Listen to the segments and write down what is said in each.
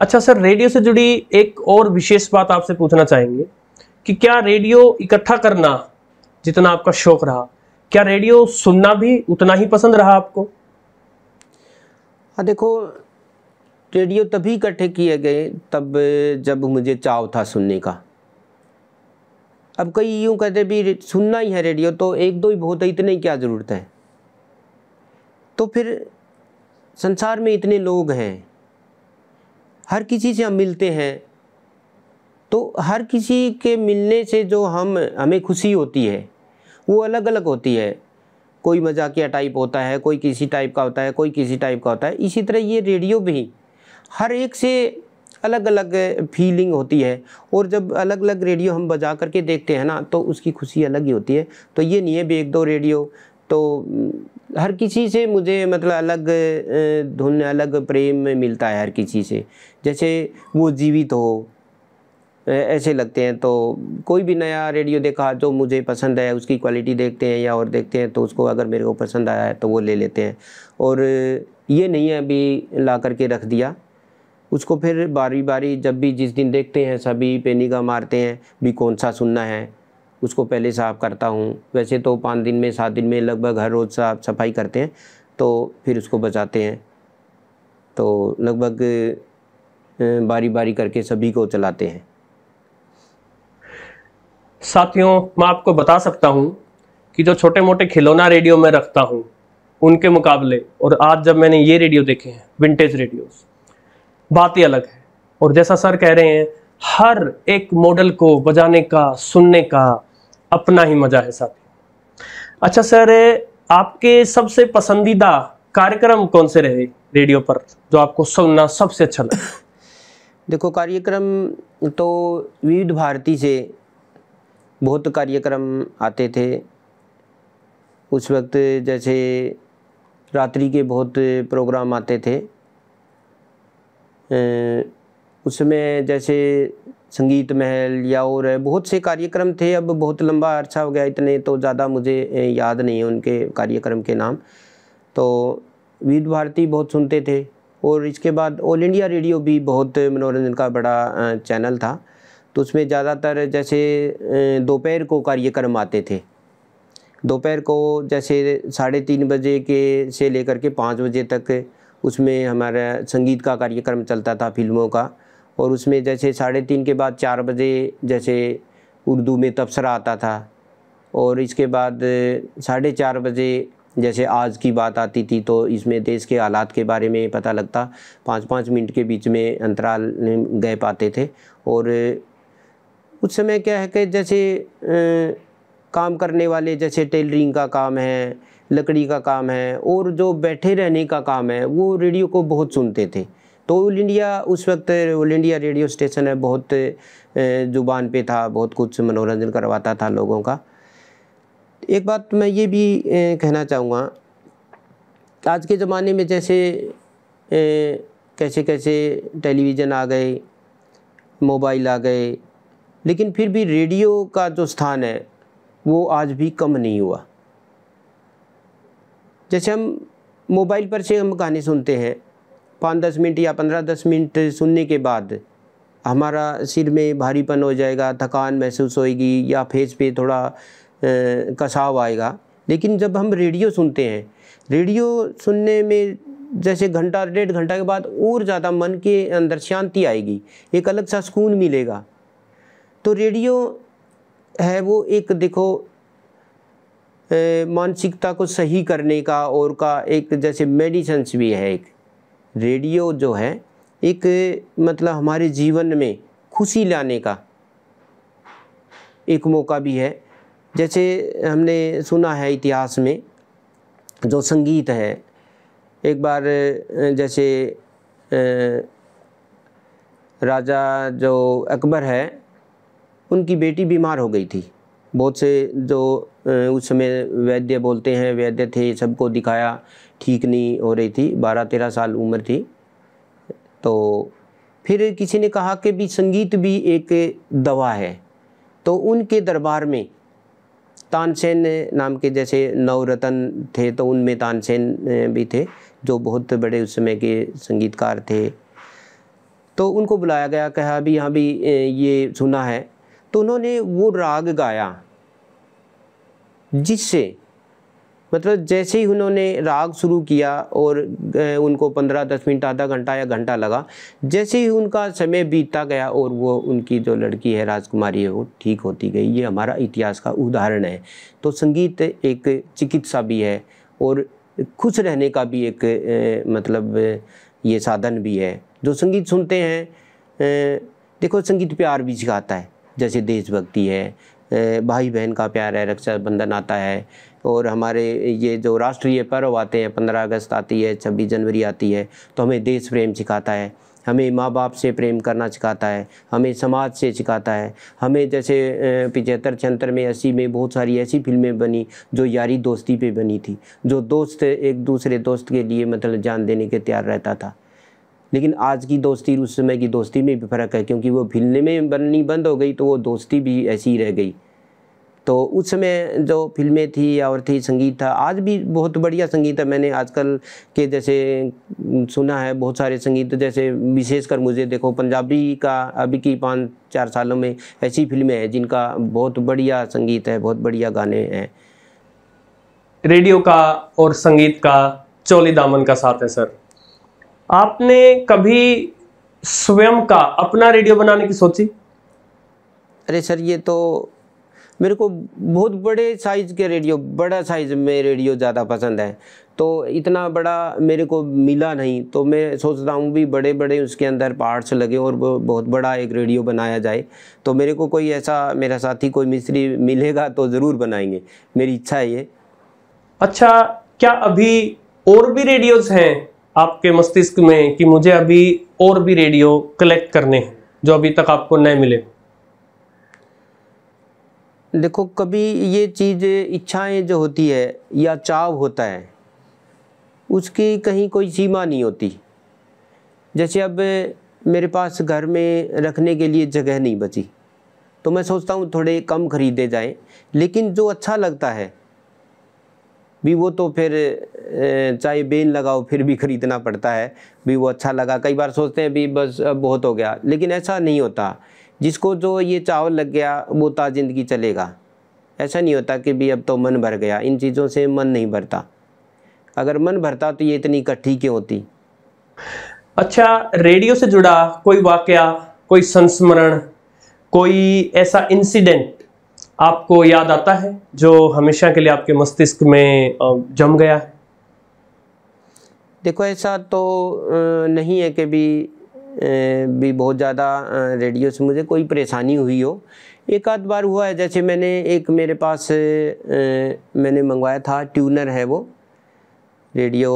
अच्छा sir radio से जुड़ी एक और विशेष बात आपसे पूछना चाहेंगे कि क्या रेडियो इकट्ठा करना जितना आपका शौक रहा क्या रेडियो सुनना भी उतना ही पसंद रहा आपको हाँ देखो रेडियो तभी इकट्ठे किए गए तब जब मुझे चाव था सुनने का अब कई यूँ कहते भी सुनना ही है रेडियो तो एक दो ही बहुत है इतने ही क्या ज़रूरत है तो फिर संसार में इतने लोग हैं हर किसी से हम मिलते हैं तो हर किसी के मिलने से जो हम हमें खुशी होती है वो अलग अलग होती है कोई मजाकिया टाइप होता है कोई किसी टाइप का होता है कोई किसी टाइप का होता है इसी तरह ये रेडियो भी हर एक से अलग अलग फीलिंग होती है और जब अलग अलग रेडियो हम बजा करके देखते हैं ना तो उसकी खुशी अलग ही होती है तो ये नहीं है भी एक दो रेडियो तो हर किसी से मुझे मतलब अलग धुन अलग प्रेम मिलता है हर किसी से जैसे वो जीवित हो ऐसे लगते हैं तो कोई भी नया रेडियो देखा जो मुझे पसंद है उसकी क्वालिटी देखते हैं या और देखते हैं तो उसको अगर मेरे को पसंद आया है तो वो ले लेते हैं और ये नहीं है अभी ला करके रख दिया उसको फिर बारी बारी जब भी जिस दिन देखते हैं सभी पे निगाह मारते हैं भी कौन सा सुनना है उसको पहले साफ़ करता हूँ वैसे तो पाँच दिन में सात दिन में लगभग हर रोज़ साफ सफाई करते हैं तो फिर उसको बचाते हैं तो लगभग बारी बारी करके सभी को चलाते हैं साथियों मैं आपको बता सकता हूँ कि जो छोटे मोटे खिलौना रेडियो में रखता हूँ उनके मुकाबले और आज जब मैंने ये रेडियो देखे हैं विंटेज रेडियोज बात ही अलग है और जैसा सर कह रहे हैं हर एक मॉडल को बजाने का सुनने का अपना ही मजा है साथ अच्छा सर आपके सबसे पसंदीदा कार्यक्रम कौन से रहे रेडियो पर जो आपको सुनना सबसे अच्छा लगा देखो कार्यक्रम तो विविध भारती से बहुत कार्यक्रम आते थे उस वक्त जैसे रात्रि के बहुत प्रोग्राम आते थे ए, उसमें जैसे संगीत महल या और बहुत से कार्यक्रम थे अब बहुत लंबा अर्सा हो गया इतने तो ज़्यादा मुझे याद नहीं है उनके कार्यक्रम के नाम तो वीद भारती बहुत सुनते थे और इसके बाद ऑल इंडिया रेडियो भी बहुत मनोरंजन का बड़ा चैनल था तो उसमें ज़्यादातर जैसे दोपहर को कार्यक्रम आते थे दोपहर को जैसे साढ़े तीन बजे के से लेकर के पाँच बजे तक उसमें हमारा संगीत का कार्यक्रम चलता था फिल्मों का और उसमें जैसे साढ़े तीन के बाद चार बजे जैसे उर्दू में तबसरा आता था और इसके बाद साढ़े चार बजे जैसे आज की बात आती थी तो इसमें देश के हालात के बारे में पता लगता पाँच पाँच मिनट के बीच में अंतराल गए पाते थे और उस समय क्या है कि जैसे काम करने वाले जैसे टेलरिंग का काम है लकड़ी का काम है और जो बैठे रहने का काम है वो रेडियो को बहुत सुनते थे तो ऑल इंडिया उस वक्त ऑल इंडिया रेडियो स्टेशन है बहुत जुबान पे था बहुत कुछ मनोरंजन करवाता था लोगों का एक बात मैं ये भी कहना चाहूँगा आज के ज़माने में जैसे कैसे कैसे टेलीविज़न आ गए मोबाइल आ गए लेकिन फिर भी रेडियो का जो स्थान है वो आज भी कम नहीं हुआ जैसे हम मोबाइल पर से हम गाने सुनते हैं पाँच दस मिनट या पंद्रह दस मिनट सुनने के बाद हमारा सिर में भारीपन हो जाएगा थकान महसूस होएगी या फेस पे थोड़ा कसाव आएगा लेकिन जब हम रेडियो सुनते हैं रेडियो सुनने में जैसे घंटा डेढ़ घंटा के बाद और ज़्यादा मन के अंदर शांति आएगी एक अलग सा सुकून मिलेगा तो रेडियो है वो एक देखो मानसिकता को सही करने का और का एक जैसे मेडिसन्स भी है एक रेडियो जो है एक मतलब हमारे जीवन में खुशी लाने का एक मौका भी है जैसे हमने सुना है इतिहास में जो संगीत है एक बार जैसे राजा जो अकबर है उनकी बेटी बीमार हो गई थी बहुत से जो उस समय वैद्य बोलते हैं वैद्य थे सबको दिखाया ठीक नहीं हो रही थी बारह तेरह साल उम्र थी तो फिर किसी ने कहा कि भी संगीत भी एक दवा है तो उनके दरबार में तानसेन नाम के जैसे नवरत्न थे तो उनमें तानसेन भी थे जो बहुत बड़े उस समय के संगीतकार थे तो उनको बुलाया गया कहा भी यहाँ भी ये सुना है तो उन्होंने वो राग गाया जिससे मतलब जैसे ही उन्होंने राग शुरू किया और उनको पंद्रह दस मिनट आधा घंटा या घंटा लगा जैसे ही उनका समय बीतता गया और वो उनकी जो लड़की है राजकुमारी है वो ठीक होती गई ये हमारा इतिहास का उदाहरण है तो संगीत एक चिकित्सा भी है और खुश रहने का भी एक ए, मतलब ये साधन भी है जो संगीत सुनते हैं ए, देखो संगीत प्यार भी सिखाता है जैसे देशभक्ति है भाई बहन का प्यार है रक्षाबंधन आता है और हमारे ये जो राष्ट्रीय पर्व आते हैं पंद्रह अगस्त आती है छब्बीस जनवरी आती है तो हमें देश प्रेम सिखाता है हमें माँ बाप से प्रेम करना सिखाता है हमें समाज से सिखाता है हमें जैसे पिचहत्तर छहत्तर में अस्सी में बहुत सारी ऐसी फिल्में बनी जो यारी दोस्ती पे बनी थी जो दोस्त एक दूसरे दोस्त के लिए मतलब जान देने के तैयार रहता था लेकिन आज की दोस्ती उस समय की दोस्ती में भी फ़र्क है क्योंकि वो फिल्में बननी बंद हो गई तो वो दोस्ती भी ऐसी रह गई तो उस समय जो फिल्में थी और थी संगीत था आज भी बहुत बढ़िया संगीत है मैंने आजकल के जैसे सुना है बहुत सारे संगीत जैसे विशेषकर मुझे देखो पंजाबी का अभी की पाँच चार सालों में ऐसी फिल्में हैं जिनका बहुत बढ़िया संगीत है बहुत बढ़िया गाने हैं रेडियो का और संगीत का चोली दामन का साथ है सर आपने कभी स्वयं का अपना रेडियो बनाने की सोची अरे सर ये तो मेरे को बहुत बड़े साइज़ के रेडियो बड़ा साइज़ में रेडियो ज़्यादा पसंद है तो इतना बड़ा मेरे को मिला नहीं तो मैं सोचता हूँ भी बड़े बड़े उसके अंदर पार्ट्स लगे और बहुत बड़ा एक रेडियो बनाया जाए तो मेरे को कोई ऐसा मेरा साथी कोई मिस्त्री मिलेगा तो ज़रूर बनाएंगे मेरी इच्छा है ये अच्छा क्या अभी और भी रेडियोज़ हैं आपके मस्तिष्क में कि मुझे अभी और भी रेडियो कलेक्ट करने हैं जो अभी तक आपको नहीं मिले देखो कभी ये चीज़ इच्छाएं जो होती है या चाव होता है उसकी कहीं कोई सीमा नहीं होती जैसे अब मेरे पास घर में रखने के लिए जगह नहीं बची तो मैं सोचता हूँ थोड़े कम खरीदे जाएं लेकिन जो अच्छा लगता है भी वो तो फिर चाहे बेन लगाओ फिर भी ख़रीदना पड़ता है भी वो अच्छा लगा कई बार सोचते हैं भी बस अब बहुत हो गया लेकिन ऐसा नहीं होता जिसको जो ये चावल लग गया वो ता ज़िंदगी चलेगा ऐसा नहीं होता कि भी अब तो मन भर गया इन चीज़ों से मन नहीं भरता अगर मन भरता तो ये इतनी इकट्ठी क्यों होती अच्छा रेडियो से जुड़ा कोई वाकया कोई संस्मरण कोई ऐसा इंसिडेंट आपको याद आता है जो हमेशा के लिए आपके मस्तिष्क में जम गया है देखो ऐसा तो नहीं है कि भी भी बहुत ज़्यादा रेडियो से मुझे कोई परेशानी हुई हो एक आध बार हुआ है जैसे मैंने एक मेरे पास मैंने मंगवाया था ट्यूनर है वो रेडियो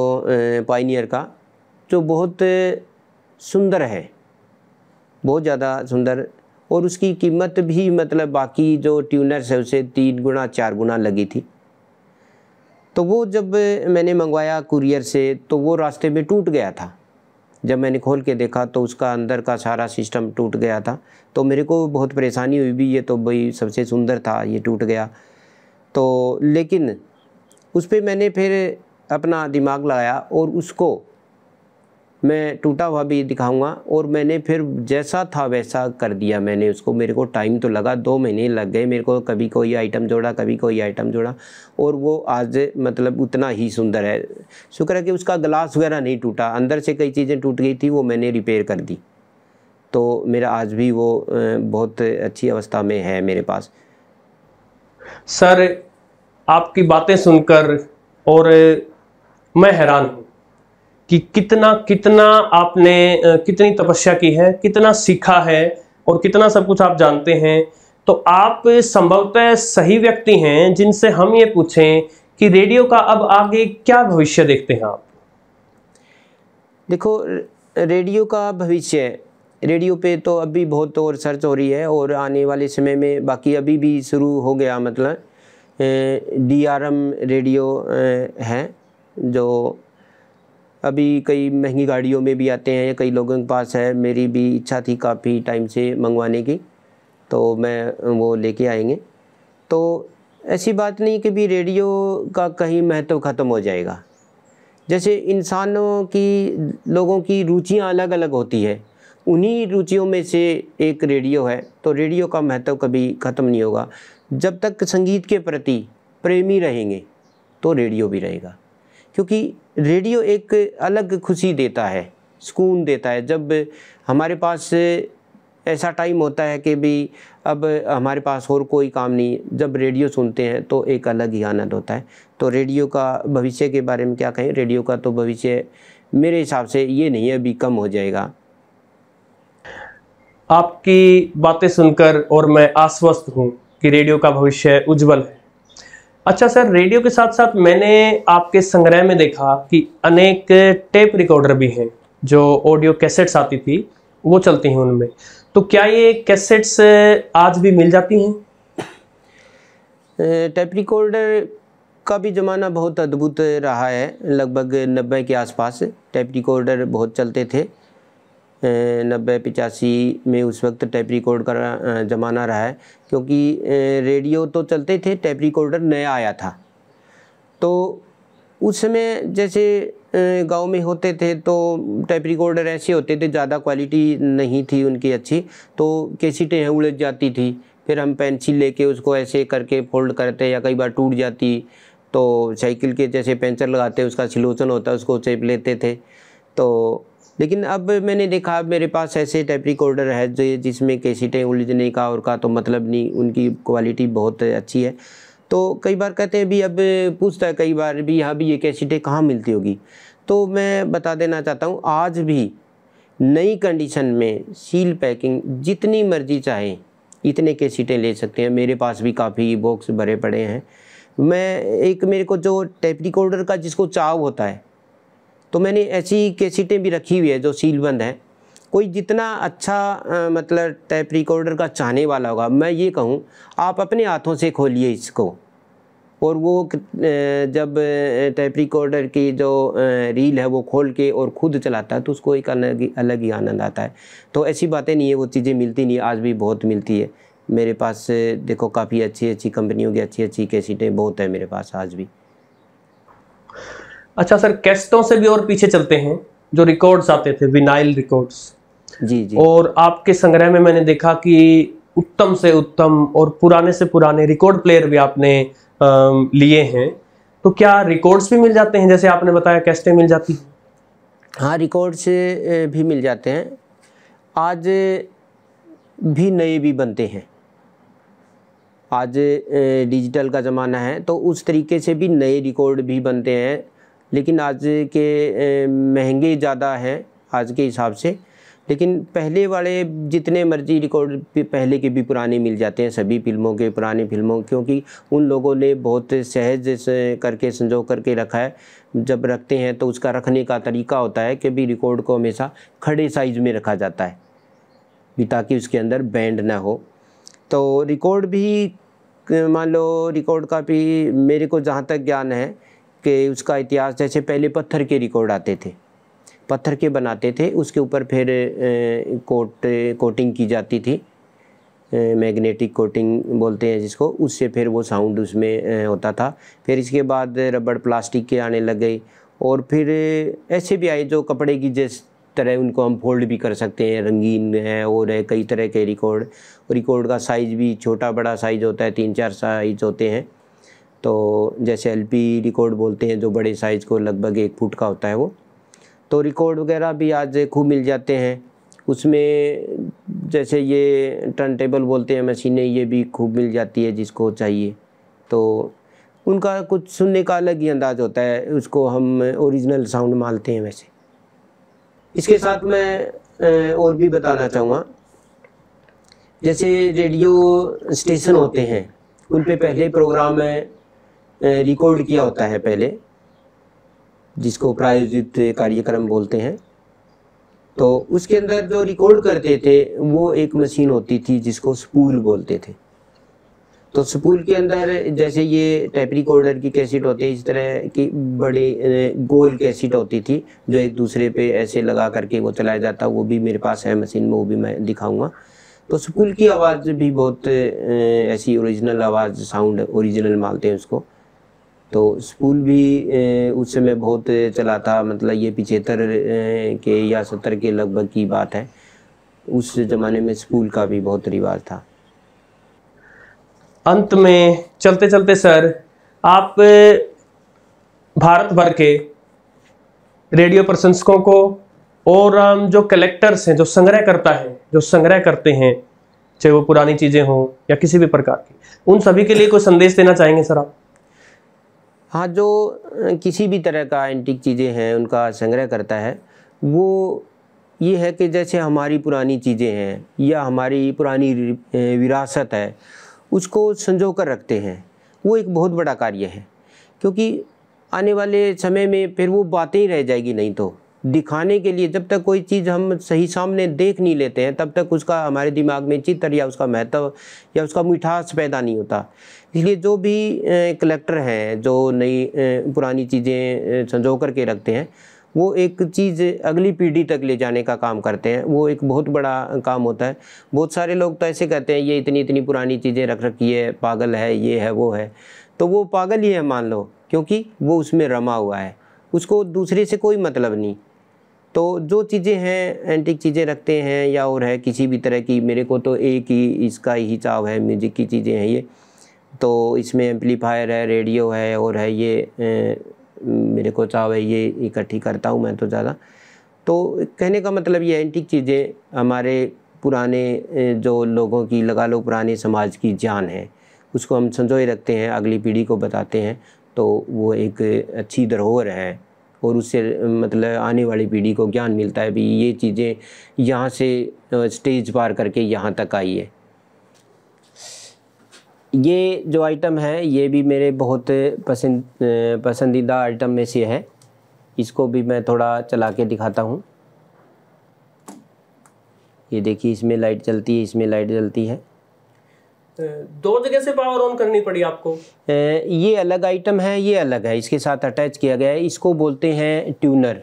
पाइनियर का जो बहुत सुंदर है बहुत ज़्यादा सुंदर और उसकी कीमत भी मतलब बाकी जो ट्यूनर है उसे तीन गुना चार गुना लगी थी तो वो जब मैंने मंगवाया कुरियर से तो वो रास्ते में टूट गया था जब मैंने खोल के देखा तो उसका अंदर का सारा सिस्टम टूट गया था तो मेरे को बहुत परेशानी हुई भी ये तो भाई सबसे सुंदर था ये टूट गया तो लेकिन उस पर मैंने फिर अपना दिमाग लगाया और उसको मैं टूटा हुआ भी दिखाऊंगा और मैंने फिर जैसा था वैसा कर दिया मैंने उसको मेरे को टाइम तो लगा दो महीने लग गए मेरे को कभी कोई आइटम जोड़ा कभी कोई आइटम जोड़ा और वो आज मतलब उतना ही सुंदर है शुक्र है कि उसका ग्लास वगैरह नहीं टूटा अंदर से कई चीज़ें टूट गई थी वो मैंने रिपेयर कर दी तो मेरा आज भी वो बहुत अच्छी अवस्था में है मेरे पास सर आपकी बातें सुनकर और मैं हैरान हूँ कि कितना कितना आपने कितनी तपस्या की है कितना सीखा है और कितना सब कुछ आप जानते हैं तो आप संभवतः सही व्यक्ति हैं जिनसे हम ये पूछें कि रेडियो का अब आगे क्या भविष्य देखते हैं आप देखो रेडियो का भविष्य रेडियो पे तो अभी बहुत तो रिसर्च हो रही है और आने वाले समय में बाकी अभी भी शुरू हो गया मतलब डी आर एम रेडियो है जो अभी कई महंगी गाड़ियों में भी आते हैं या कई लोगों के पास है मेरी भी इच्छा थी काफ़ी टाइम से मंगवाने की तो मैं वो लेके आएंगे तो ऐसी बात नहीं कि भी रेडियो का कहीं महत्व ख़त्म हो जाएगा जैसे इंसानों की लोगों की रुचियाँ अलग अलग होती है उन्हीं रुचियों में से एक रेडियो है तो रेडियो का महत्व कभी ख़त्म नहीं होगा जब तक संगीत के प्रति प्रेमी रहेंगे तो रेडियो भी रहेगा क्योंकि रेडियो एक अलग खुशी देता है सुकून देता है जब हमारे पास ऐसा टाइम होता है कि भी अब हमारे पास और कोई काम नहीं जब रेडियो सुनते हैं तो एक अलग ही आनंद होता है तो रेडियो का भविष्य के बारे में क्या कहें रेडियो का तो भविष्य मेरे हिसाब से ये नहीं है अभी कम हो जाएगा आपकी बातें सुनकर और मैं आश्वस्त हूँ कि रेडियो का भविष्य उज्जवल है अच्छा सर रेडियो के साथ साथ मैंने आपके संग्रह में देखा कि अनेक टेप रिकॉर्डर भी हैं जो ऑडियो कैसेट्स आती थी वो चलती हैं उनमें तो क्या ये कैसेट्स आज भी मिल जाती हैं टेप रिकॉर्डर का भी ज़माना बहुत अद्भुत रहा है लगभग नब्बे के आसपास टेप रिकॉर्डर बहुत चलते थे नब्बे पिचासी में उस वक्त टैप रिकॉर्ड का ज़माना रहा है क्योंकि रेडियो तो चलते थे टैप रिकॉर्डर नया आया था तो उस समय जैसे गांव में होते थे तो टैप रिकॉर्डर ऐसे होते थे ज़्यादा क्वालिटी नहीं थी उनकी अच्छी तो कैसीटें हैं उलझ जाती थी फिर हम पेंसिल लेके उसको ऐसे करके फोल्ड करते या कई बार टूट जाती तो साइकिल के जैसे पेंचर लगाते उसका सिलोचन होता उसको चेप लेते थे तो लेकिन अब मैंने देखा मेरे पास ऐसे टाइप रिकॉर्डर है जो जिसमें कैसीटें उलझने का और का तो मतलब नहीं उनकी क्वालिटी बहुत अच्छी है तो कई बार कहते हैं भी अब पूछता है कई बार भी यहाँ भी ये कैसीटें कहाँ मिलती होगी तो मैं बता देना चाहता हूँ आज भी नई कंडीशन में सील पैकिंग जितनी मर्जी चाहे इतने के सीटें ले सकते हैं मेरे पास भी काफ़ी बॉक्स भरे पड़े हैं मैं एक मेरे को जो टेप रिकॉर्डर का जिसको चाव होता है तो मैंने ऐसी कैसीटें भी रखी हुई है जो सीलबंद हैं कोई जितना अच्छा आ, मतलब टैप रिकॉर्डर का चाहने वाला होगा मैं ये कहूँ आप अपने हाथों से खोलिए इसको और वो जब टैप रिकॉर्डर की जो रील है वो खोल के और ख़ुद चलाता है तो उसको एक अलग ही अलग ही आनंद आता है तो ऐसी बातें नहीं है वो चीज़ें मिलती नहीं आज भी बहुत मिलती है मेरे पास देखो काफ़ी अच्छी अच्छी कंपनियों की अच्छी अच्छी कैसीटें बहुत है मेरे पास आज भी अच्छा सर कैस्टों से भी और पीछे चलते हैं जो रिकॉर्ड्स आते थे विनाइल रिकॉर्ड्स जी जी और आपके संग्रह में मैंने देखा कि उत्तम से उत्तम और पुराने से पुराने रिकॉर्ड प्लेयर भी आपने लिए हैं तो क्या रिकॉर्ड्स भी मिल जाते हैं जैसे आपने बताया कैस्टें मिल जाती हैं हाँ रिकॉर्ड्स भी मिल जाते हैं आज भी नए भी बनते हैं आज डिजिटल का ज़माना है तो उस तरीके से भी नए रिकॉर्ड भी बनते हैं लेकिन आज के महंगे ज़्यादा हैं आज के हिसाब से लेकिन पहले वाले जितने मर्जी रिकॉर्ड पहले के भी पुराने मिल जाते हैं सभी फिल्मों के पुराने फिल्मों क्योंकि उन लोगों ने बहुत सहज करके संजो करके रखा है जब रखते हैं तो उसका रखने का तरीका होता है कि भी रिकॉर्ड को हमेशा खड़े साइज में रखा जाता है भी ताकि उसके अंदर बैंड ना हो तो रिकॉर्ड भी मान लो रिकॉर्ड का भी मेरे को जहाँ तक ज्ञान है के उसका इतिहास जैसे पहले पत्थर के रिकॉर्ड आते थे पत्थर के बनाते थे उसके ऊपर फिर कोट कोटिंग की जाती थी मैग्नेटिक कोटिंग बोलते हैं जिसको उससे फिर वो साउंड उसमें होता था फिर इसके बाद रबड़ प्लास्टिक के आने लग गई और फिर ऐसे भी आए जो कपड़े की जिस तरह उनको हम फोल्ड भी कर सकते हैं रंगीन है और है कई तरह के रिकॉर्ड रिकॉर्ड का साइज़ भी छोटा बड़ा साइज़ होता है तीन चार साइज़ होते हैं तो जैसे एल पी रिकॉर्ड बोलते हैं जो बड़े साइज़ को लगभग एक फुट का होता है वो तो रिकॉर्ड वगैरह भी आज खूब मिल जाते हैं उसमें जैसे ये टर्न टेबल बोलते हैं मशीनें ये भी खूब मिल जाती है जिसको चाहिए तो उनका कुछ सुनने का अलग ही अंदाज़ होता है उसको हम ओरिजिनल साउंड मानते हैं वैसे इसके साथ मैं और भी बताना चाहूँगा जैसे रेडियो स्टेशन होते हैं उन पर पहले प्रोग्राम रिकॉर्ड किया होता है पहले जिसको प्रायोजित कार्यक्रम बोलते हैं तो उसके अंदर जो रिकॉर्ड करते थे वो एक मशीन होती थी जिसको स्पूल बोलते थे तो स्पूल के अंदर जैसे ये टेप रिकॉर्डर की कैसेट होती है इस तरह की बड़े गोल कैसेट होती थी जो एक दूसरे पे ऐसे लगा करके वो चलाया जाता वो भी मेरे पास है मशीन में वो भी मैं दिखाऊंगा तो स्पूल की आवाज़ भी बहुत ऐसी ओरिजिनल आवाज़ साउंड ओरिजिनल मानते हैं उसको तो स्कूल भी उस समय बहुत चला था मतलब ये पिछहत्तर के या सत्तर के लगभग की बात है उस ज़माने में स्कूल का भी बहुत रिवाज था अंत में चलते चलते सर आप भारत भर के रेडियो प्रशंसकों को और जो कलेक्टर्स हैं जो संग्रह करता है जो संग्रह करते हैं चाहे वो पुरानी चीज़ें हों या किसी भी प्रकार की उन सभी के लिए कोई संदेश देना चाहेंगे सर आप हाँ जो किसी भी तरह का एंटिक चीज़ें हैं उनका संग्रह करता है वो ये है कि जैसे हमारी पुरानी चीज़ें हैं या हमारी पुरानी विरासत है उसको संजो कर रखते हैं वो एक बहुत बड़ा कार्य है क्योंकि आने वाले समय में फिर वो बातें ही रह जाएगी नहीं तो दिखाने के लिए जब तक कोई चीज़ हम सही सामने देख नहीं लेते हैं तब तक उसका हमारे दिमाग में चित्र या उसका महत्व या उसका मिठास पैदा नहीं होता इसलिए जो भी कलेक्टर हैं जो नई पुरानी चीज़ें संजो करके रखते हैं वो एक चीज़ अगली पीढ़ी तक ले जाने का काम करते हैं वो एक बहुत बड़ा काम होता है बहुत सारे लोग तो ऐसे कहते हैं ये इतनी इतनी पुरानी चीज़ें रख रखी है पागल है ये है वो है तो वो पागल ही है मान लो क्योंकि वो उसमें रमा हुआ है उसको दूसरे से कोई मतलब नहीं तो जो चीज़ें हैं एंटिक चीज़ें रखते हैं या और है किसी भी तरह की मेरे को तो एक ही इसका ही चाव है म्यूज़िक की चीज़ें हैं ये तो इसमें एम्पलीफायर है रेडियो है और है ये ए, मेरे को चाव है ये इकट्ठी करता हूँ मैं तो ज़्यादा तो कहने का मतलब ये एंटिक चीज़ें हमारे पुराने जो लोगों की लगा लो पुराने समाज की जान है उसको हम संजोए रखते हैं अगली पीढ़ी को बताते हैं तो वो एक अच्छी धरोहर है और उससे मतलब आने वाली पीढ़ी को ज्ञान मिलता है भी ये चीज़ें यहाँ से स्टेज पार करके यहाँ तक आई है ये जो आइटम है ये भी मेरे बहुत पसंद पसंदीदा आइटम में से है इसको भी मैं थोड़ा चला के दिखाता हूँ ये देखिए इसमें लाइट जलती है इसमें लाइट जलती है दो जगह से पावर ऑन करनी पड़ी आपको ये अलग आइटम है ये अलग है इसके साथ अटैच किया गया है इसको बोलते हैं ट्यूनर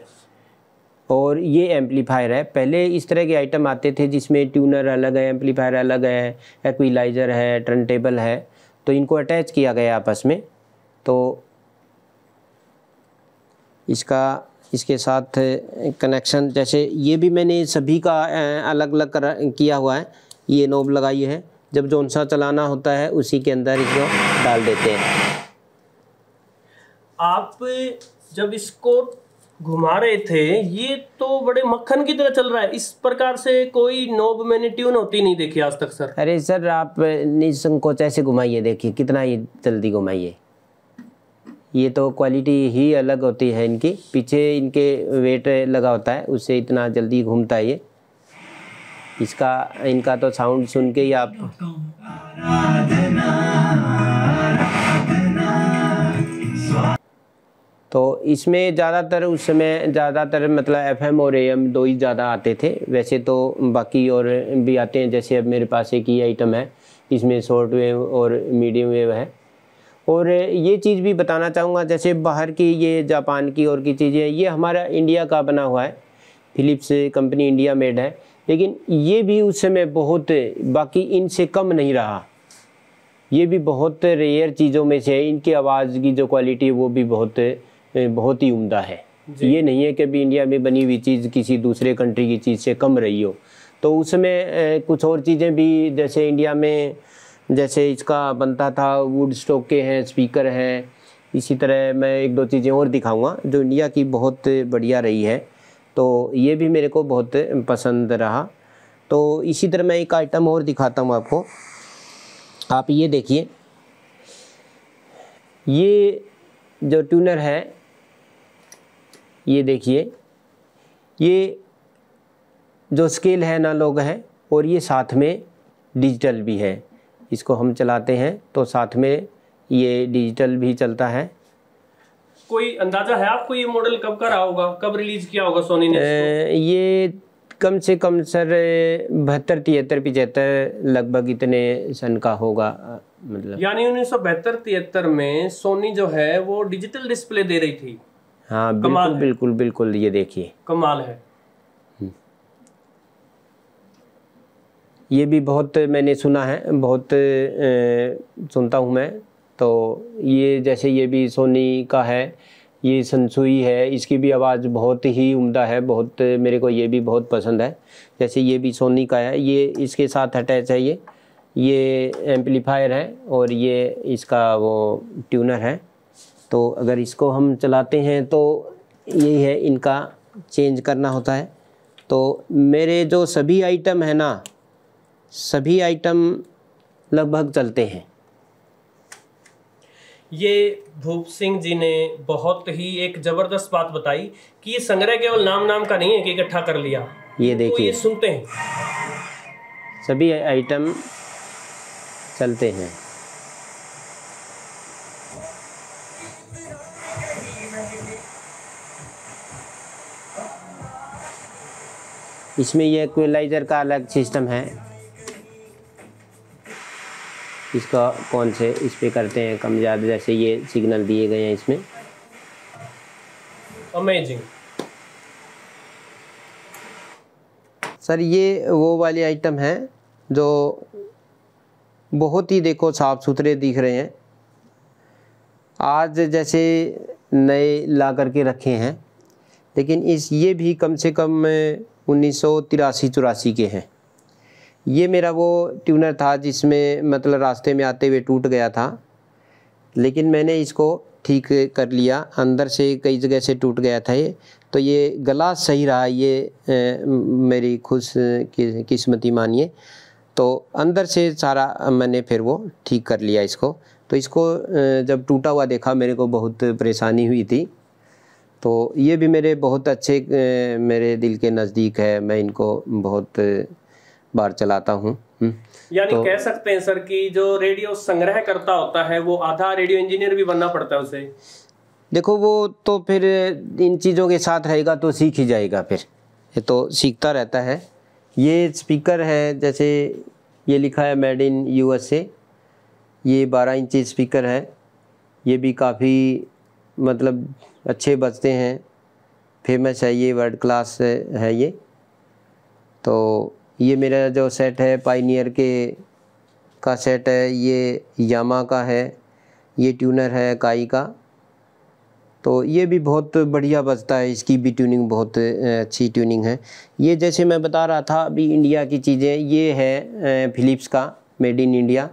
और ये एम्पलीफायर है पहले इस तरह के आइटम आते थे जिसमें ट्यूनर अलग है एम्पलीफायर अलग है एक्विलाइज़र है टर्न टेबल है तो इनको अटैच किया गया आपस में तो इसका इसके साथ कनेक्शन जैसे ये भी मैंने सभी का अलग अलग किया हुआ है ये नोब लगाई है जब जौन सा चलाना होता है उसी के अंदर इसको डाल देते हैं आप जब इसको घुमा रहे थे ये तो बड़े मक्खन की तरह चल रहा है इस प्रकार से कोई नोब मैंने ट्यून होती नहीं देखी आज तक सर अरे सर आप निसंकोच ऐसे घुमाइए देखिए कितना ये जल्दी घुमाइए ये तो क्वालिटी ही अलग होती है इनकी पीछे इनके वेट लगा होता है उससे इतना जल्दी घूमता है ये इसका इनका तो साउंड सुन के ही आप तो इसमें ज़्यादातर उस समय ज़्यादातर मतलब एफएम और एएम दो ही ज़्यादा आते थे वैसे तो बाकी और भी आते हैं जैसे अब मेरे पास एक ही आइटम है इसमें शॉर्ट वेव और मीडियम वेव है और ये चीज़ भी बताना चाहूँगा जैसे बाहर की ये जापान की और की चीज़ें ये हमारा इंडिया का बना हुआ है फिलिप्स कंपनी इंडिया मेड है लेकिन ये भी उस समय बहुत बाकी इनसे कम नहीं रहा ये भी बहुत रेयर चीज़ों में से है इनकी आवाज़ की जो क्वालिटी है वो भी बहुत बहुत ही उम्दा है ये नहीं है कि भी इंडिया में बनी हुई चीज़ किसी दूसरे कंट्री की चीज़ से कम रही हो तो उसमें कुछ और चीज़ें भी जैसे इंडिया में जैसे इसका बनता था वुड स्टोक के हैं स्पीकर हैं इसी तरह मैं एक दो चीज़ें और दिखाऊंगा जो इंडिया की बहुत बढ़िया रही है तो ये भी मेरे को बहुत पसंद रहा तो इसी तरह मैं एक आइटम और दिखाता हूँ आपको आप ये देखिए ये जो ट्यूनर है ये देखिए ये जो स्केल है ना लोग है और ये साथ में डिजिटल भी है इसको हम चलाते हैं तो साथ में ये डिजिटल भी चलता है कोई अंदाजा है आपको ये मॉडल कब का रहा होगा कब रिलीज किया होगा सोनी ने ये कम से कम सर बहत्तर तिहत्तर पिचहत्तर लगभग इतने सन का होगा मतलब यानी उन्नीस सौ बहत्तर तिहत्तर में सोनी जो है वो डिजिटल डिस्प्ले दे रही थी हाँ बिल्कुल कमाल बिल्कुल बिल्कुल ये देखिए कमाल है हम्म। ये भी बहुत मैंने सुना है बहुत ए, सुनता हूँ मैं तो ये जैसे ये भी सोनी का है ये सनसुई है इसकी भी आवाज़ बहुत ही उम्दा है बहुत मेरे को ये भी बहुत पसंद है जैसे ये भी सोनी का है ये इसके साथ अटैच है ये ये एम्पलीफायर है और ये इसका वो ट्यूनर है तो अगर इसको हम चलाते हैं तो यही है इनका चेंज करना होता है तो मेरे जो सभी आइटम है ना सभी आइटम लगभग चलते हैं ये भूप सिंह जी ने बहुत ही एक जबरदस्त बात बताई कि ये संग्रह केवल नाम नाम का नहीं है कि इकट्ठा कर लिया ये तो देखिए तो ये सुनते हैं सभी आइटम चलते हैं इसमें यह इक्वलाइजर का अलग सिस्टम है इसका कौन से इस पर करते हैं कम ज़्यादा जैसे ये सिग्नल दिए गए हैं इसमें अमेजिंग सर ये वो वाली आइटम है जो बहुत ही देखो साफ़ सुथरे दिख रहे हैं आज जैसे नए ला कर के रखे हैं लेकिन इस ये भी कम से कम उन्नीस सौ तिरासी चौरासी के हैं ये मेरा वो ट्यूनर था जिसमें मतलब रास्ते में आते हुए टूट गया था लेकिन मैंने इसको ठीक कर लिया अंदर से कई जगह से टूट गया था ये तो ये गला सही रहा ये ए, मेरी खुश किस्मती मानिए तो अंदर से सारा मैंने फिर वो ठीक कर लिया इसको तो इसको जब टूटा हुआ देखा मेरे को बहुत परेशानी हुई थी तो ये भी मेरे बहुत अच्छे मेरे दिल के नज़दीक है मैं इनको बहुत बार चलाता हूँ हम्म। यानी तो, कह सकते हैं सर कि जो रेडियो संग्रह करता होता है वो आधा रेडियो इंजीनियर भी बनना पड़ता है उसे देखो वो तो फिर इन चीज़ों के साथ रहेगा तो सीख ही जाएगा फिर ये तो सीखता रहता है ये स्पीकर है जैसे ये लिखा है मेड इन यूएसए ये बारह इंची स्पीकर है ये भी काफ़ी मतलब अच्छे बजते हैं फेमस है ये वर्ल्ड क्लास है ये तो ये मेरा जो सेट है पाइनियर के का सेट है ये यामा का है ये ट्यूनर है काई का तो ये भी बहुत बढ़िया बजता है इसकी भी ट्यूनिंग बहुत अच्छी ट्यूनिंग है ये जैसे मैं बता रहा था अभी इंडिया की चीज़ें ये है फिलिप्स का मेड इन इंडिया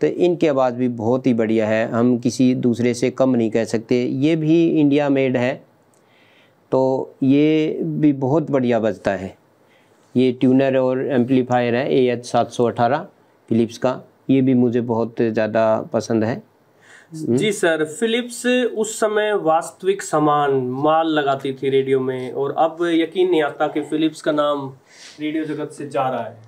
तो इनकी आवाज़ भी बहुत ही बढ़िया है हम किसी दूसरे से कम नहीं कह सकते ये भी इंडिया मेड है तो ये भी बहुत बढ़िया बजता है ये ट्यूनर और एम्पलीफायर है ए एच सात सौ अठारह फिलिप्स का ये भी मुझे बहुत ज़्यादा पसंद है जी हम्म। सर फिलिप्स उस समय वास्तविक सामान माल लगाती थी रेडियो में और अब यकीन नहीं आता कि फिलिप्स का नाम रेडियो जगत से जा रहा है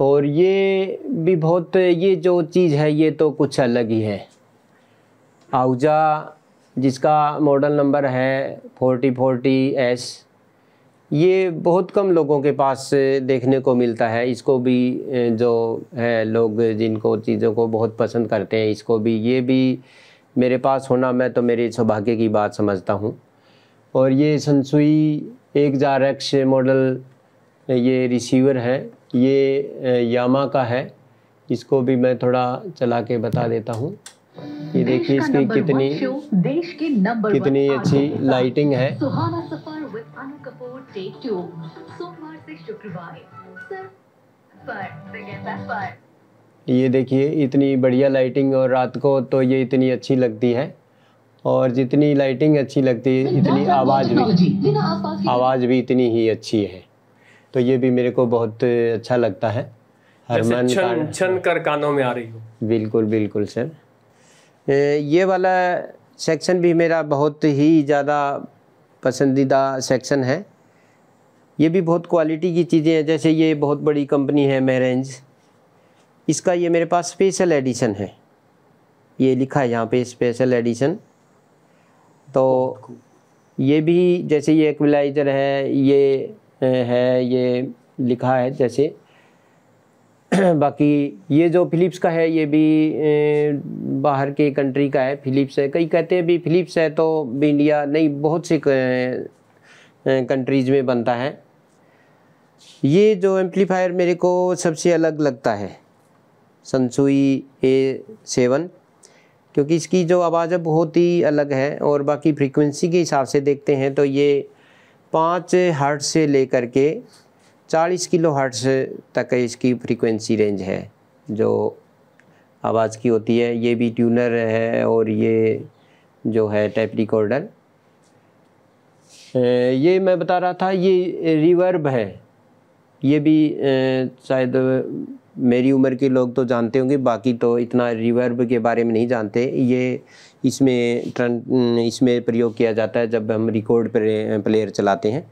और ये भी बहुत ये जो चीज़ है ये तो कुछ अलग ही है आउजा जिसका मॉडल नंबर है फोर्टी फोर्टी एस ये बहुत कम लोगों के पास देखने को मिलता है इसको भी जो है लोग जिनको चीज़ों को बहुत पसंद करते हैं इसको भी ये भी मेरे पास होना मैं तो मेरे सौभाग्य की बात समझता हूँ और ये सनसुई एक जार एक्स मॉडल ये रिसीवर है ये यामा का है इसको भी मैं थोड़ा चला के बता देता हूँ ये देखिए इसकी कितनी देश की कितनी अच्छी लाइटिंग है स्टे टू सोमवार से शुक्रवार पर पर ये देखिए इतनी बढ़िया लाइटिंग और रात को तो ये इतनी अच्छी लगती है और जितनी लाइटिंग अच्छी लगती है इतनी आवाज़ भी आवाज़ भी इतनी ही अच्छी है तो ये भी मेरे को बहुत अच्छा लगता है हरमन छन छन कर कानों में आ रही हूँ बिल्कुल बिल्कुल सर ये वाला सेक्शन भी मेरा बहुत ही ज़्यादा पसंदीदा सेक्शन है ये भी बहुत क्वालिटी की चीज़ें हैं जैसे ये बहुत बड़ी कंपनी है मेरेंज इसका ये मेरे पास स्पेशल एडिशन है ये लिखा है यहाँ पे स्पेशल एडिशन तो ये भी जैसे ये एक्विलाइजर है ये है ये लिखा है जैसे बाकी ये जो फिलिप्स का है ये भी बाहर के कंट्री का है फिलिप्स है कई कहते हैं भी फिलिप्स है तो भी इंडिया नहीं बहुत से कंट्रीज़ में बनता है ये जो एम्पलीफायर मेरे को सबसे अलग लगता है सनसुई ए सेवन क्योंकि इसकी जो आवाज़ अब बहुत ही अलग है और बाकी फ्रीक्वेंसी के हिसाब से देखते हैं तो ये पाँच हर्ट से लेकर के चालीस किलो हर्ट तक इसकी फ्रीक्वेंसी रेंज है जो आवाज़ की होती है ये भी ट्यूनर है और ये जो है टैप रिकॉर्डर ये मैं बता रहा था ये रिवर्ब है ये भी शायद मेरी उम्र के लोग तो जानते होंगे बाकी तो इतना रिवर्ब के बारे में नहीं जानते ये इसमें ट्रन इसमें प्रयोग किया जाता है जब हम रिकॉर्ड प्लेयर चलाते हैं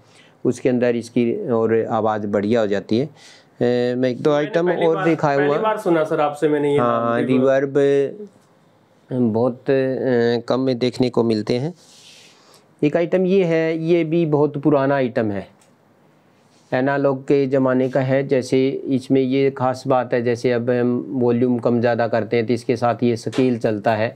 उसके अंदर इसकी और आवाज़ बढ़िया हो जाती है मैं एक दो आइटम और दिखाया हुआ बार सुना सर आपसे मैंने हाँ रिवर्ब बहुत कम में देखने को मिलते हैं एक आइटम ये है ये भी बहुत पुराना आइटम है एनालॉग के ज़माने का है जैसे इसमें ये ख़ास बात है जैसे अब हम वॉल्यूम कम ज़्यादा करते हैं तो इसके साथ ये स्केल चलता है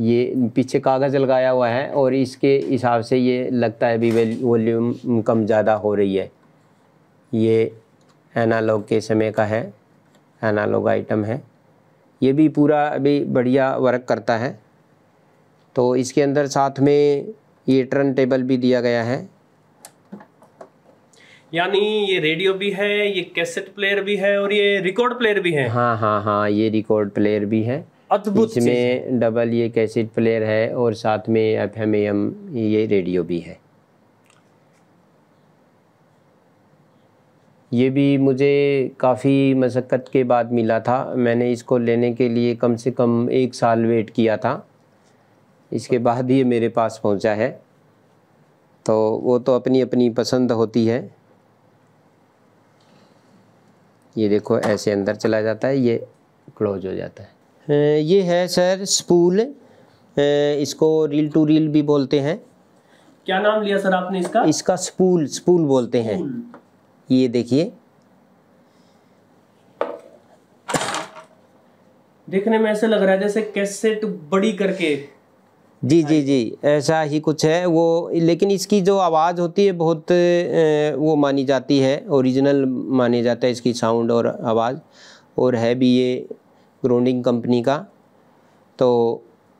ये पीछे कागज़ लगाया हुआ है और इसके हिसाब से ये लगता है भी वॉल्यूम कम ज़्यादा हो रही है ये एनालॉग के समय का है एनालॉग आइटम है ये भी पूरा अभी बढ़िया वर्क करता है तो इसके अंदर साथ में ये टर्न टेबल भी दिया गया है यानी ये रेडियो भी है ये कैसेट प्लेयर भी है और ये रिकॉर्ड प्लेयर भी है हाँ हाँ हाँ ये रिकॉर्ड प्लेयर भी है अद्भुत इसमें डबल ये कैसेट प्लेयर है और साथ में एफ एम एम ये रेडियो भी है ये भी मुझे काफ़ी मशक्क़त के बाद मिला था मैंने इसको लेने के लिए कम से कम एक साल वेट किया था इसके बाद ये मेरे पास पहुंचा है तो वो तो अपनी अपनी पसंद होती है ये देखो ऐसे अंदर चला जाता है ये क्लोज हो जाता है ये है सर स्पूल इसको रील टू रील भी बोलते हैं क्या नाम लिया सर आपने इसका इसका स्पूल स्पूल बोलते हैं ये देखिए देखने में ऐसा लग रहा है जैसे कैसेट बड़ी करके जी जी जी ऐसा ही कुछ है वो लेकिन इसकी जो आवाज़ होती है बहुत वो मानी जाती है ओरिजिनल माने जाता है इसकी साउंड और आवाज़ और है भी ये ग्रोनिंग कंपनी का तो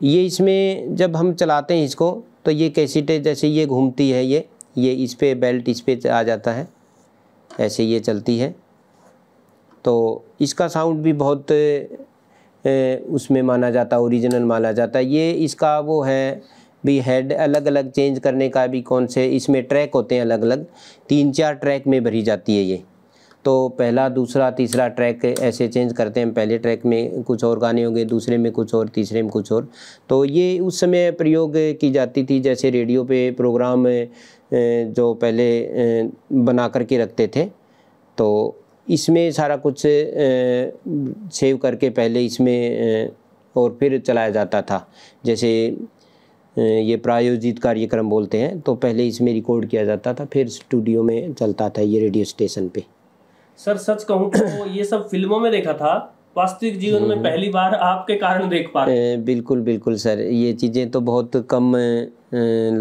ये इसमें जब हम चलाते हैं इसको तो ये कैसीटे जैसे ये घूमती है ये ये इस पर बेल्ट इस पर आ जाता है ऐसे ये चलती है तो इसका साउंड भी बहुत उसमें माना जाता है ओरिजिनल माना जाता है ये इसका वो है भी हेड अलग अलग चेंज करने का भी कौन से इसमें ट्रैक होते हैं अलग अलग तीन चार ट्रैक में भरी जाती है ये तो पहला दूसरा तीसरा ट्रैक ऐसे चेंज करते हैं पहले ट्रैक में कुछ और गाने होंगे दूसरे में कुछ और तीसरे में कुछ और तो ये उस समय प्रयोग की जाती थी जैसे रेडियो पे प्रोग्राम जो पहले बना करके रखते थे तो इसमें सारा कुछ सेव करके पहले इसमें और फिर चलाया जाता था जैसे ये प्रायोजित कार्यक्रम बोलते हैं तो पहले इसमें रिकॉर्ड किया जाता था फिर स्टूडियो में चलता था ये रेडियो स्टेशन पे सर सच कहूँ तो ये सब फिल्मों में देखा था वास्तविक जीवन में हम्म। पहली बार आपके कारण देख पा रहे बिल्कुल बिल्कुल सर ये चीज़ें तो बहुत कम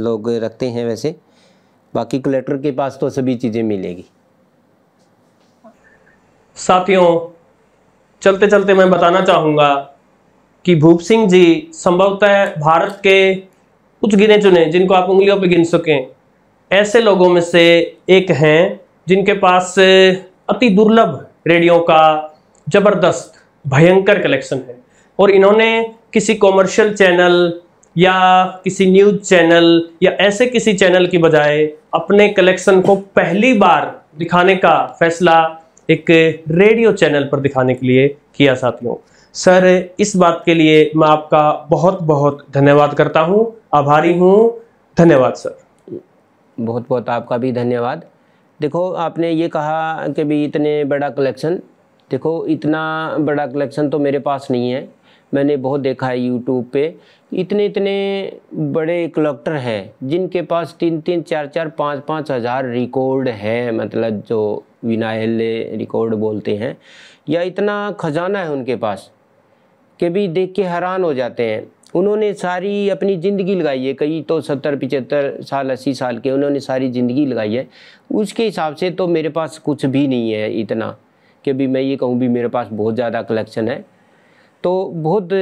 लोग रखते हैं वैसे बाकी कलेक्टर के पास तो सभी चीज़ें मिलेगी साथियों चलते चलते मैं बताना चाहूँगा कि भूप सिंह जी संभवतः भारत के कुछ गिने चुने जिनको आप उंगलियों पर गिन सकें ऐसे लोगों में से एक हैं जिनके पास अति दुर्लभ रेडियो का ज़बरदस्त भयंकर कलेक्शन है और इन्होंने किसी कॉमर्शियल चैनल या किसी न्यूज चैनल या ऐसे किसी चैनल की बजाय अपने कलेक्शन को पहली बार दिखाने का फैसला एक रेडियो चैनल पर दिखाने के लिए किया साथियों सर इस बात के लिए मैं आपका बहुत बहुत धन्यवाद करता हूँ आभारी हूँ धन्यवाद सर बहुत बहुत आपका भी धन्यवाद देखो आपने ये कहा कि भी इतने बड़ा कलेक्शन देखो इतना बड़ा कलेक्शन तो मेरे पास नहीं है मैंने बहुत देखा है यूट्यूब पे इतने इतने बड़े कलेक्टर हैं जिनके पास तीन तीन चार चार पाँच पाँच हज़ार रिकॉर्ड है मतलब जो विनाहल रिकॉर्ड बोलते हैं या इतना ख़जाना है उनके पास कि भी देख के हैरान हो जाते हैं उन्होंने सारी अपनी ज़िंदगी लगाई है कई तो सत्तर पिचहत्तर साल अस्सी साल के उन्होंने सारी ज़िंदगी लगाई है उसके हिसाब से तो मेरे पास कुछ भी नहीं है इतना कि भी मैं ये कहूँ भी मेरे पास बहुत ज़्यादा कलेक्शन है तो बहुत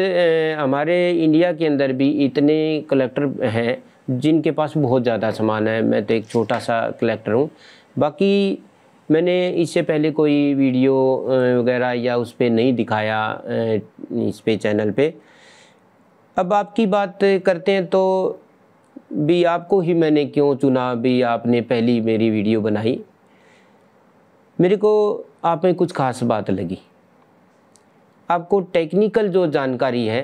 हमारे इंडिया के अंदर भी इतने कलेक्टर हैं जिनके पास बहुत ज़्यादा सामान है मैं तो एक छोटा सा कलेक्टर हूँ बाकी मैंने इससे पहले कोई वीडियो वगैरह या उस पर नहीं दिखाया इस पर चैनल पे अब आपकी बात करते हैं तो भी आपको ही मैंने क्यों चुना भी आपने पहली मेरी वीडियो बनाई मेरे को आप में कुछ खास बात लगी आपको टेक्निकल जो जानकारी है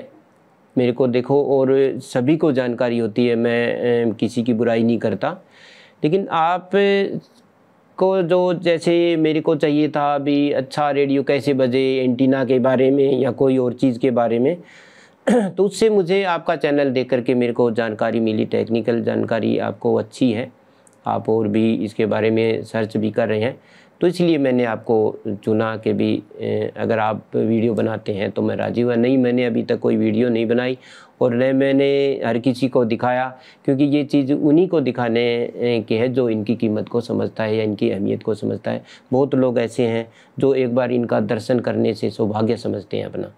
मेरे को देखो और सभी को जानकारी होती है मैं किसी की बुराई नहीं करता लेकिन आप को जो जैसे मेरे को चाहिए था अभी अच्छा रेडियो कैसे बजे एंटीना के बारे में या कोई और चीज़ के बारे में तो उससे मुझे आपका चैनल देख करके मेरे को जानकारी मिली टेक्निकल जानकारी आपको अच्छी है आप और भी इसके बारे में सर्च भी कर रहे हैं तो इसलिए मैंने आपको चुना कि भी अगर आप वीडियो बनाते हैं तो मैं राजी हुआ नहीं मैंने अभी तक कोई वीडियो नहीं बनाई और न मैंने हर किसी को दिखाया क्योंकि ये चीज़ उन्हीं को दिखाने की है जो इनकी कीमत को समझता है या इनकी अहमियत को समझता है बहुत लोग ऐसे हैं जो एक बार इनका दर्शन करने से सौभाग्य समझते हैं अपना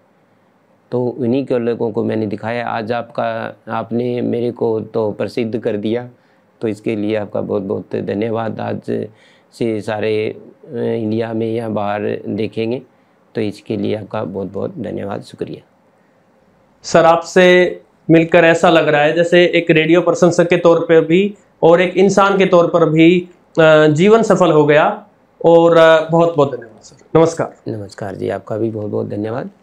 तो उन्हीं के लोगों को मैंने दिखाया आज आपका आपने मेरे को तो प्रसिद्ध कर दिया तो इसके लिए आपका बहुत बहुत धन्यवाद आज से सारे इंडिया में या बाहर देखेंगे तो इसके लिए आपका बहुत बहुत धन्यवाद शुक्रिया सर आपसे मिलकर ऐसा लग रहा है जैसे एक रेडियो प्रशंसक के तौर पर भी और एक इंसान के तौर पर भी जीवन सफल हो गया और बहुत बहुत धन्यवाद सर नमस्कार नमस्कार जी आपका भी बहुत बहुत धन्यवाद